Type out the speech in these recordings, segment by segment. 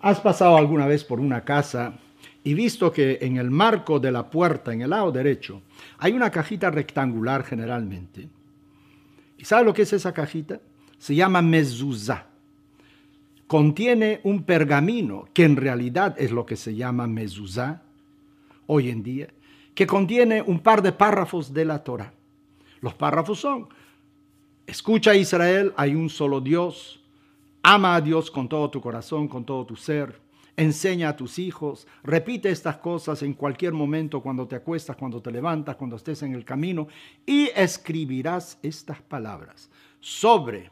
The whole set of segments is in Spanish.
¿Has pasado alguna vez por una casa y visto que en el marco de la puerta, en el lado derecho, hay una cajita rectangular generalmente? ¿Y sabes lo que es esa cajita? Se llama mezuzá. Contiene un pergamino, que en realidad es lo que se llama mezuzá hoy en día, que contiene un par de párrafos de la Torá. Los párrafos son, escucha Israel, hay un solo Dios, ama a Dios con todo tu corazón, con todo tu ser, enseña a tus hijos, repite estas cosas en cualquier momento, cuando te acuestas, cuando te levantas, cuando estés en el camino, y escribirás estas palabras sobre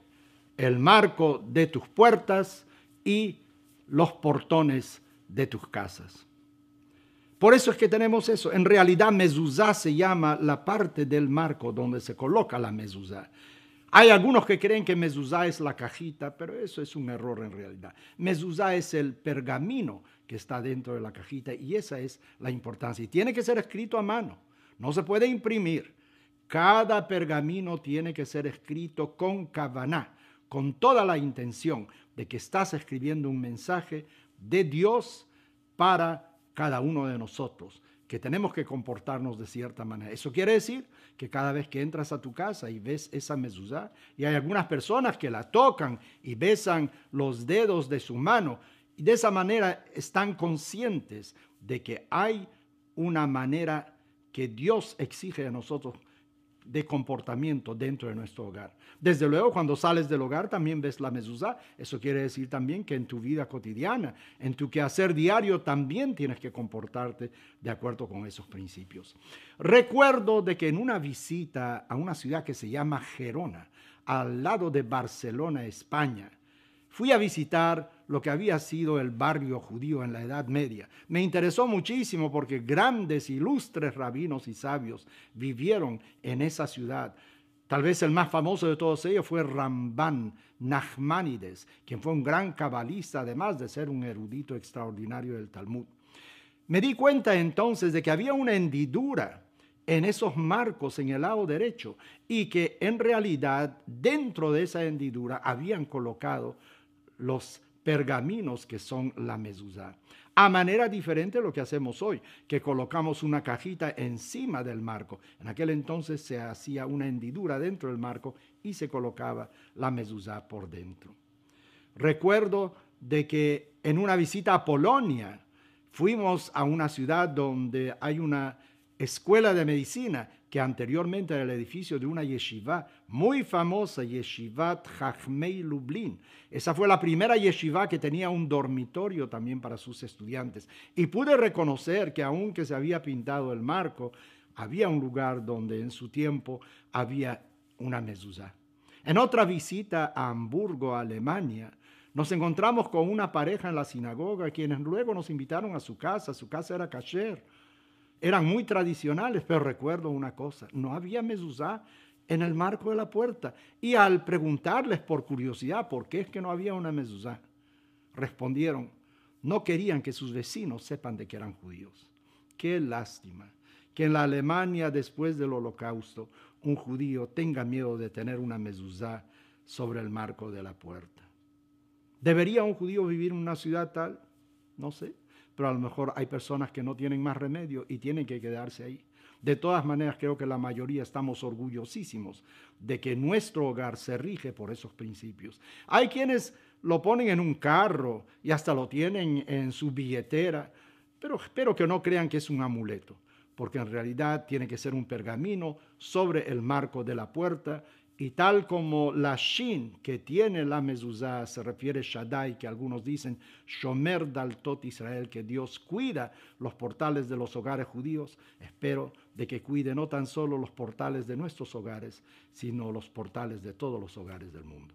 el marco de tus puertas y los portones de tus casas. Por eso es que tenemos eso. En realidad, mezuzá se llama la parte del marco donde se coloca la mezuzá. Hay algunos que creen que mezuzá es la cajita, pero eso es un error en realidad. Mezuzá es el pergamino que está dentro de la cajita y esa es la importancia. Y tiene que ser escrito a mano, no se puede imprimir. Cada pergamino tiene que ser escrito con cabana con toda la intención de que estás escribiendo un mensaje de Dios para cada uno de nosotros que tenemos que comportarnos de cierta manera. Eso quiere decir que cada vez que entras a tu casa y ves esa mezuzá, y hay algunas personas que la tocan y besan los dedos de su mano, y de esa manera están conscientes de que hay una manera que Dios exige a nosotros de comportamiento dentro de nuestro hogar. Desde luego, cuando sales del hogar también ves la mezuzá. Eso quiere decir también que en tu vida cotidiana, en tu quehacer diario, también tienes que comportarte de acuerdo con esos principios. Recuerdo de que en una visita a una ciudad que se llama Gerona, al lado de Barcelona, España, Fui a visitar lo que había sido el barrio judío en la Edad Media. Me interesó muchísimo porque grandes, ilustres rabinos y sabios vivieron en esa ciudad. Tal vez el más famoso de todos ellos fue Rambán Nachmanides, quien fue un gran cabalista, además de ser un erudito extraordinario del Talmud. Me di cuenta entonces de que había una hendidura en esos marcos en el lado derecho y que en realidad dentro de esa hendidura habían colocado los pergaminos que son la mezuzá. A manera diferente de lo que hacemos hoy, que colocamos una cajita encima del marco. En aquel entonces se hacía una hendidura dentro del marco y se colocaba la mezuzá por dentro. Recuerdo de que en una visita a Polonia fuimos a una ciudad donde hay una escuela de medicina, que anteriormente era el edificio de una yeshiva muy famosa, Yeshivat Jajmei Lublin. Esa fue la primera yeshiva que tenía un dormitorio también para sus estudiantes. Y pude reconocer que aunque se había pintado el marco, había un lugar donde en su tiempo había una mezuzá. En otra visita a Hamburgo, Alemania, nos encontramos con una pareja en la sinagoga, quienes luego nos invitaron a su casa. Su casa era Kasher eran muy tradicionales, pero recuerdo una cosa, no había mezuzá en el marco de la puerta. Y al preguntarles por curiosidad por qué es que no había una mezuzá, respondieron, no querían que sus vecinos sepan de que eran judíos. Qué lástima que en la Alemania después del holocausto un judío tenga miedo de tener una mezuzá sobre el marco de la puerta. ¿Debería un judío vivir en una ciudad tal? No sé pero a lo mejor hay personas que no tienen más remedio y tienen que quedarse ahí. De todas maneras, creo que la mayoría estamos orgullosísimos de que nuestro hogar se rige por esos principios. Hay quienes lo ponen en un carro y hasta lo tienen en su billetera, pero espero que no crean que es un amuleto, porque en realidad tiene que ser un pergamino sobre el marco de la puerta y tal como la shin que tiene la mezuzá se refiere Shaddai, que algunos dicen Shomer Tot Israel, que Dios cuida los portales de los hogares judíos, espero de que cuide no tan solo los portales de nuestros hogares, sino los portales de todos los hogares del mundo.